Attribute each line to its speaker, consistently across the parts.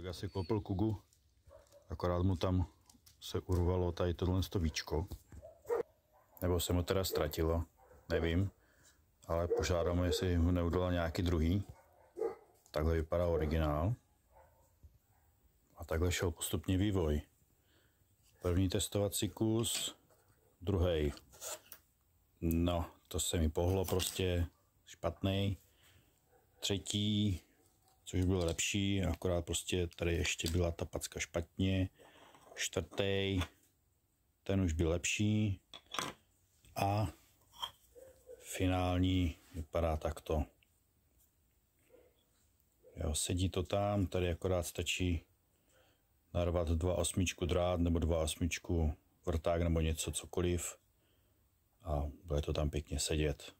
Speaker 1: Kolega si koupil kugu, akorát mu tam se urvalo tady tohle víčko. Nebo se mu teda ztratilo, nevím. Ale požádám jestli mu neudala nějaký druhý. Takhle vypadá originál. A takhle šel postupně vývoj. První testovací kus, druhý. No, to se mi pohlo prostě špatný. Třetí, což bylo lepší, akorát prostě tady ještě byla ta packa špatně. Čtvrtý, ten už byl lepší a finální vypadá takto. Jo, sedí to tam, tady akorát stačí narvat dva osmičku drát nebo dva osmičku vrták nebo něco, cokoliv a bude to tam pěkně sedět.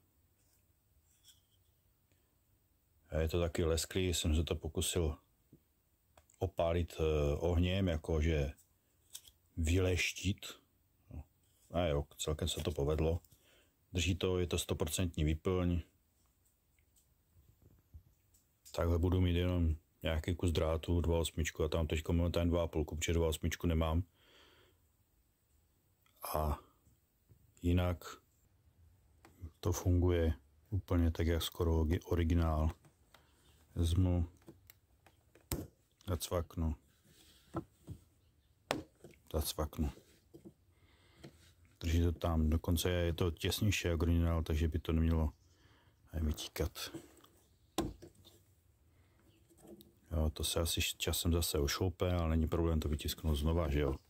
Speaker 1: Je to taky lesklý, jsem se to pokusil opálit eh, ohněm, jakože vyleštit. No, a jo, celkem se to povedlo. Drží to, je to 100% výplň. Takhle budu mít jenom nějaký kus drátu, 2.8 a tam teď momentálně 2,5, protože 2.8 nemám. A jinak to funguje úplně tak, jak skoro originál vezmu a cvaknu. Zacvaknu. Drží to tam. Dokonce je to těsnější jak originál, takže by to nemělo vytíkat. Jo, to se asi časem zase ošoupe, ale není problém to vytisknout znova, že jo.